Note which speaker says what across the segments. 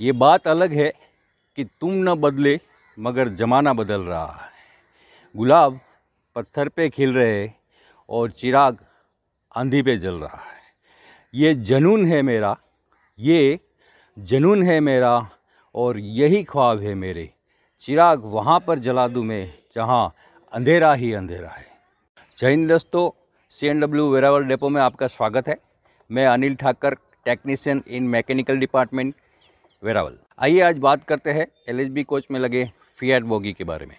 Speaker 1: ये बात अलग है कि तुम न बदले मगर ज़माना बदल रहा है गुलाब पत्थर पे खिल रहे और चिराग आंधी पे जल रहा है ये जनून है मेरा ये जनून है मेरा और यही ख्वाब है मेरे चिराग वहाँ पर जला दूँ मैं जहाँ अंधेरा ही अंधेरा है जय हिंद दोस्तों C N W Veraval depot में आपका स्वागत है मैं Anil Thakar technician in mechanical department Veraval आइए आज बात करते हैं बी कोच में लगे फियाट बोगी के बारे में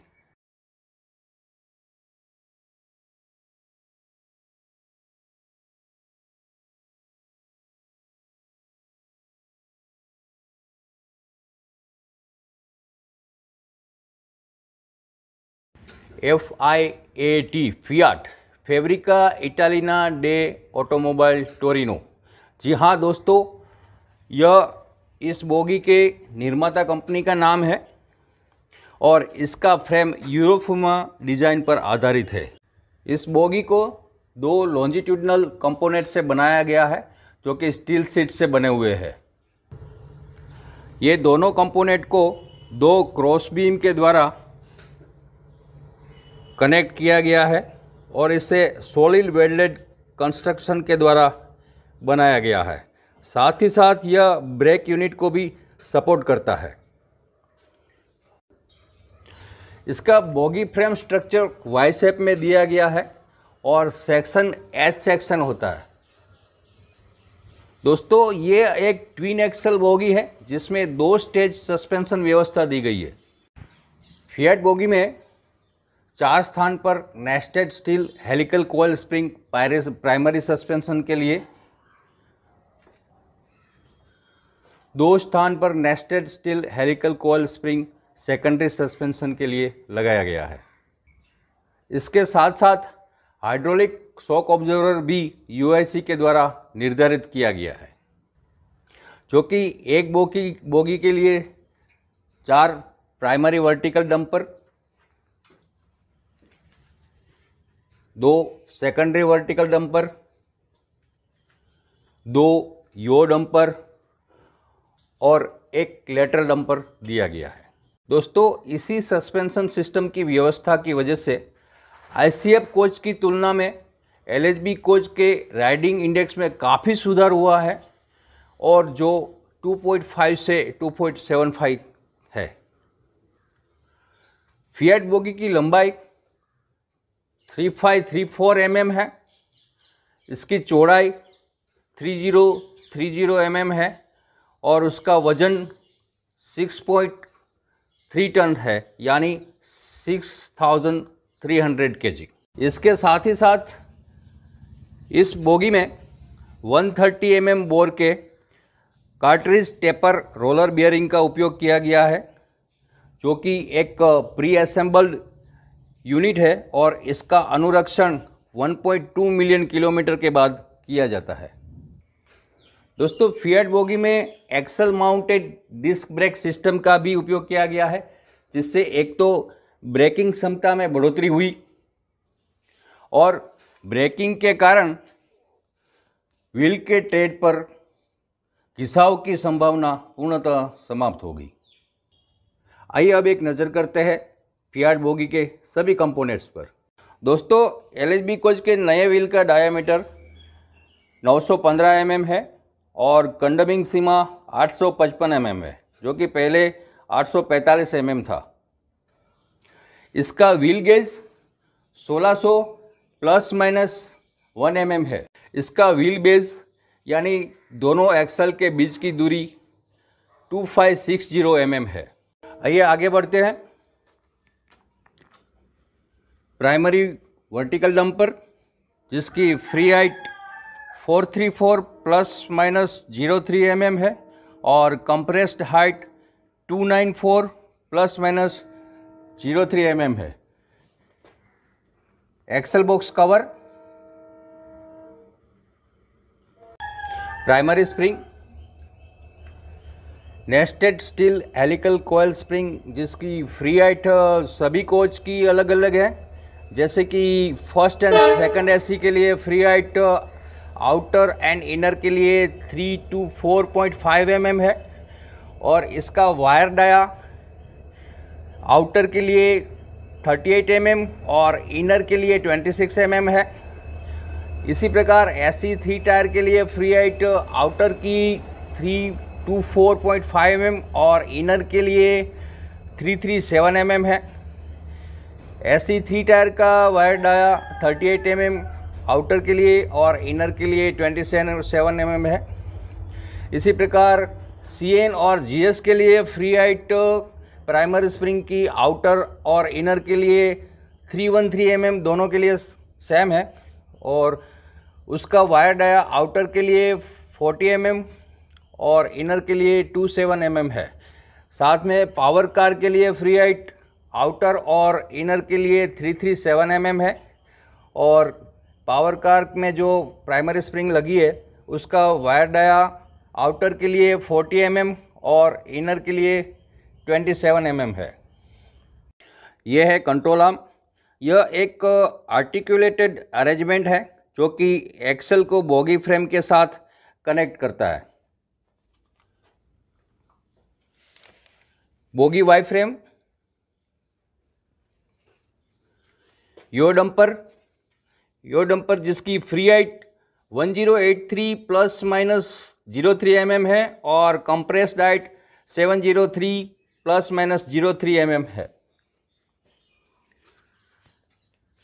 Speaker 1: F I A T Fiat Fabbrica Italiana di Automobili Torino जी हाँ दोस्तों यह इस बोगी के निर्माता कंपनी का नाम है और इसका फ्रेम यूरोफुमा डिज़ाइन पर आधारित है इस बोगी को दो लॉन्जिट्यूडनल कंपोनेंट से बनाया गया है जो कि स्टील सीट से बने हुए हैं ये दोनों कंपोनेंट को दो क्रॉस बीम के द्वारा कनेक्ट किया गया है और इसे सोलिड वेल्डेड कंस्ट्रक्शन के द्वारा बनाया गया है साथ ही साथ यह ब्रेक यूनिट को भी सपोर्ट करता है इसका bogie frame structure Y shape में दिया गया है और सेक्शन एच सेक्शन होता है दोस्तों ये एक ट्विन एक्सल बोगी है जिसमें दो स्टेज सस्पेंशन व्यवस्था दी गई है फियट बोगी में चार स्थान पर nested steel helical coil spring primary suspension के लिए दो स्थान पर nested steel helical coil spring secondary suspension के लिए लगाया गया है इसके साथ साथ हाइड्रोलिक शॉक ऑब्जर्वर भी यूआईसी के द्वारा निर्धारित किया गया है जो कि एक बोगी बोगी के लिए चार प्राइमरी वर्टिकल डंपर दो सेकेंडरी वर्टिकल डंपर दो यो डंपर और एक लेटरल डंपर दिया गया है दोस्तों इसी सस्पेंशन सिस्टम की व्यवस्था की वजह से आईसीएफ कोच की तुलना में एलएचबी कोच के राइडिंग इंडेक्स में काफ़ी सुधार हुआ है और जो 2.5 से 2.75 है फियट बोगी की लंबाई three five three four M M है इसकी चौड़ाई three zero three zero M M है और उसका वज़न सिक्स पॉइंट थ्री टन है यानी सिक्स थाउजेंड थ्री हंड्रेड के जी इसके साथ ही साथ इस बोगी में वन थर्टी एम बोर के कार्ट्रिज टेपर रोलर बियरिंग का उपयोग किया गया है जो कि एक प्री असेंबल्ड यूनिट है और इसका अनुरक्षण 1.2 मिलियन किलोमीटर के बाद किया जाता है दोस्तों फियड बोगी में axle mounted disc brake system का भी उपयोग किया गया है जिससे एक तो ब्रेकिंग क्षमता में बढ़ोतरी हुई और ब्रेकिंग के कारण व्हील के ट्रेड पर घिसाव की संभावना पूर्णतः समाप्त होगी आइए अब एक नज़र करते हैं फियाट बोगी के सभी कंपोनेंट्स पर दोस्तों एल एच कोच के नए व्हील का डायामीटर 915 एम mm है और कंडमिंग सीमा 855 एम mm है जो कि पहले 845 एम mm था इसका wheel gauge 1600 plus minus 1 M mm है इसका व्हील बेस यानी दोनों एक्सल के बीच की दूरी 2560 फाइव mm है आइए आगे बढ़ते हैं प्राइमरी वर्टिकल डंपर जिसकी free height 434 plus minus zero three M M है और compressed height 294 plus minus zero three M M है axle box cover primary spring nested steel helical coil spring जिसकी फ्री हाइट सभी coach की अलग अलग है जैसे कि फर्स्ट एंड सेकंड एसी के लिए free height outer and inner के लिए three two four point five M M है और इसका वायर डाया आउटर के लिए थर्टी एट एम एम और इनर के लिए ट्वेंटी सिक्स एम एम है इसी प्रकार एसी थ्री टायर के लिए फ्री हाइट आउटर की three two four point five M M और इनर के लिए three three seven M M है एस थ्री टायर का wire dia 38 eight mm outer के लिए और इनर के लिए 27 सेवन mm है इसी प्रकार सी और जी के लिए फ्री हाइट प्राइमर स्प्रिंग की आउटर और इनर के लिए 313 वन mm दोनों के लिए सेम है और उसका वायर डाया आउटर के लिए 40 mm और इनर के लिए 27 सेवन mm है साथ में पावर कार के लिए फ्री हाइट आउटर और इनर के लिए three three seven M M है और पावर कार में जो प्राइमरी स्प्रिंग लगी है उसका वायर डाया आउटर के लिए फोर्टी एम एम और इनर के लिए ट्वेंटी सेवन एम एम है यह है कंट्रोल आर्म यह एक आर्टिकुलेटेड अरेंजमेंट है जो कि एक्सल को बोगी फ्रेम के साथ कनेक्ट करता है bogie Y frame yaw damper yaw damper जिसकी free height 1083 plus minus 03 M है और compress height 703 plus minus 03 M है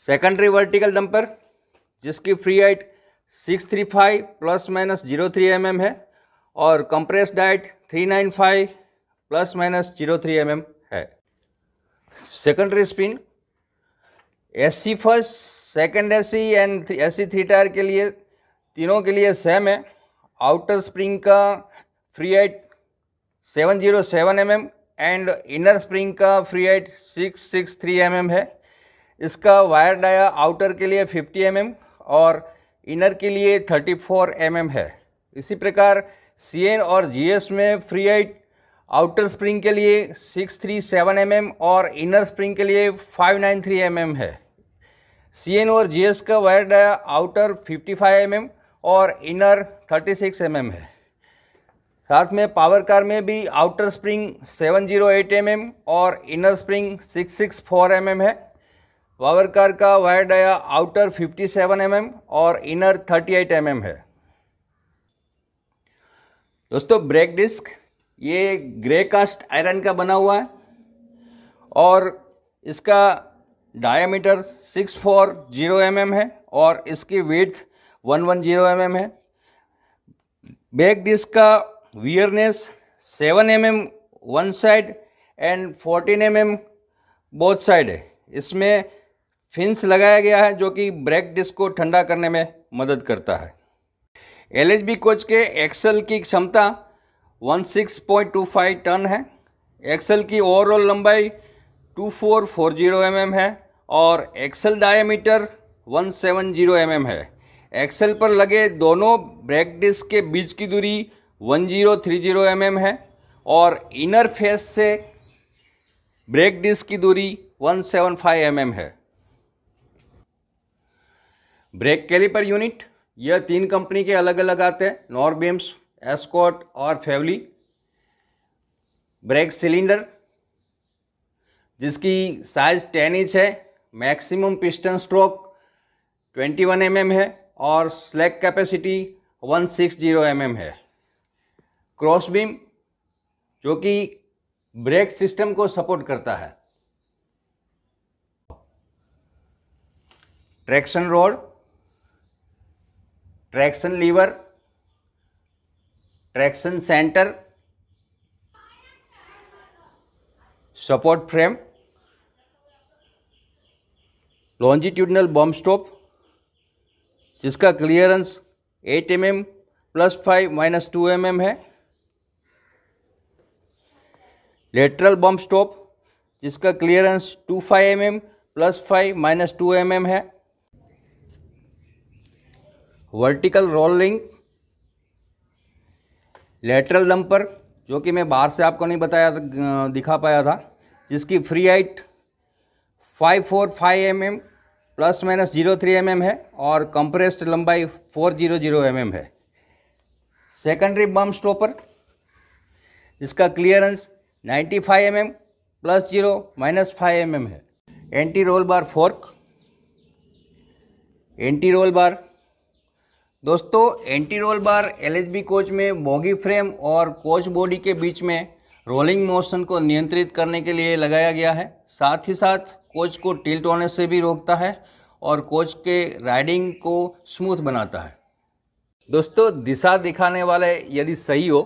Speaker 1: सेकेंडरी वर्टिकल डंपर जिसकी free height 635 plus minus 03 M है और compress height 395 plus minus 03 M है secondary spring S C first second S C and S C three tier के लिए तीनों के लिए सेम है आउटर स्प्रिंग का free height seven zero seven M M and inner spring का free height six six three M M है इसका वायर डाया आउटर के लिए फिफ्टी एम एम और इनर के लिए थर्टी फोर एम एम है इसी प्रकार सी एन और जी एस में फ्री एट आउटर स्प्रिंग के लिए six three seven M M और इनर स्प्रिंग के लिए five nine three M M है सी एन और जी एस का wire outer fifty five M M और inner thirty six M M है साथ में पावर कार में भी outer spring seven zero eight M M और inner spring six six four M M है पावर कार का wire dia outer fifty seven M M और inner thirty eight M M है दोस्तों ब्रेक डिस्क ये grey cast iron का बना हुआ है और इसका diameter six four zero M M है और इसकी width one one zero M M है बैक डिस्क का wearness seven M M one side and fourteen M M both side है इसमें फिंस लगाया गया है जो कि ब्रेक डिस्क को ठंडा करने में मदद करता है एल कोच के एक्सल की क्षमता 16.25 टन है एक्सल की ओवरऑल लंबाई 2440 mm है और एक्सल डायमीटर 170 mm है एक्सल पर लगे दोनों ब्रेक डिस्क के बीच की दूरी 1030 mm है और इनर फेस से ब्रेक डिस्क की दूरी 175 mm है ब्रेक कैलिपर यूनिट यह तीन कंपनी के अलग अलग आते हैं नॉर्थ बीम्स एस्कॉट और फेवली ब्रेक सिलेंडर जिसकी साइज़ टेन इंच है maximum piston stroke 21 one mm है और स्लैग कैपेसिटी 160 सिक्स mm है क्रॉस बीम जो कि ब्रेक सिस्टम को सपोर्ट करता है traction rod traction lever traction centre support frame longitudinal bump stop जिसका clearance 8 M M plus five minus two M M है लेटरल बम स्टॉप जिसका clearance two five M M plus five minus two M M है vertical rolling lateral damper जो कि मैं बाहर से आपको नहीं बताया दिखा पाया था जिसकी free height five four five M M plus minus zero three M M है और कंप्रेस्ड लंबाई four zero zero M M है सेकेंडरी बम स्टॉपर जिसका clearance ninety five M M plus zero minus five M M है anti roll bar fork anti roll bar दोस्तों anti roll bar LHB coach में bogie frame और coach body के बीच में rolling motion को नियंत्रित करने के लिए लगाया गया है साथ ही साथ कोच को टिल्ट होने से भी रोकता है और कोच के राइडिंग को स्मूथ बनाता है दोस्तों दिशा दिखाने वाले यदि सही हो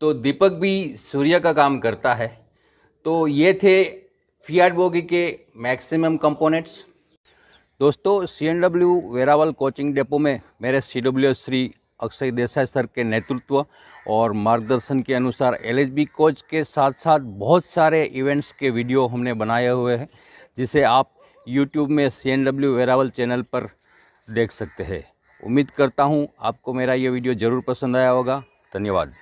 Speaker 1: तो दीपक भी सूर्य का काम करता है तो ये थे फियाट बोगी के मैक्सिमम कंपोनेंट्स दोस्तों C N W Veraval coaching depot में मेरे C W Shri Akshay Desai sir के नेतृत्व और मार्गदर्शन के अनुसार एल कोच के साथ साथ बहुत सारे इवेंट्स के वीडियो हमने बनाए हुए हैं जिसे आप यूट्यूब में C N W Veraval channel पर देख सकते हैं उम्मीद करता हूँ आपको मेरा ये वीडियो ज़रूर पसंद आया होगा धन्यवाद